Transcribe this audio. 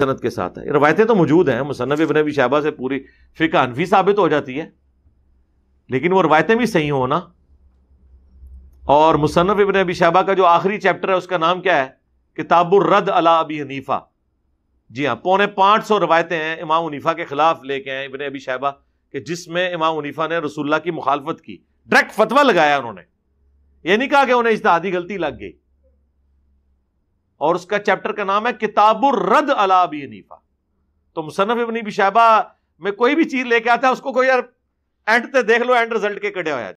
सनत के साथ है रवायतें तो मौजूद हैं मुसनब इबन अबी शहबा से पूरी फ़िका अनफी साबित हो जाती है लेकिन वो रवायतें भी सही हो ना और मुसनफ इबन अबी शहबा का जो आखिरी चैप्टर है उसका नाम क्या है किताबुर्रद अला अबी हनीफा जी हाँ पौने पाँच सौ रवायतें हैं इमाम हनीफा के खिलाफ लेके हैं इबन अबी शहबा कि जिसमें इमाम हनीफा ने रसुल्ला की मुखालफत की डायरेक्ट फतवा लगाया उन्होंने ये नहीं कहा कि उन्हें इश्तहादी गलती लग गई और उसका चैप्टर का नाम है किताबुर रद अला अबी हनीफा तो मुसनफ इबन शाहबा में कोई भी चीज लेके आता है उसको कोई यार एंड ते देख लो एंड रिजल्ट के कड़े हो